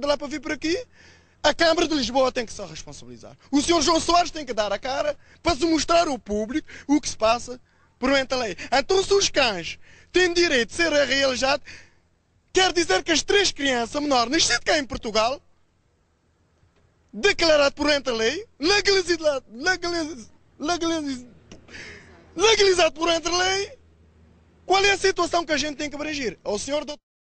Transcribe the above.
de lá para vir para aqui, a Câmara de Lisboa tem que se responsabilizar. O senhor João Soares tem que dar a cara para se mostrar ao público o que se passa por entre a lei. Então, se os cães têm direito de ser realizados, quer dizer que as três crianças menores nascidas cá em Portugal, declaradas por entre a lei, legalizadas legaliz, legaliz, legalizado por entre a lei, qual é a situação que a gente tem que abranger? O senhor doutor.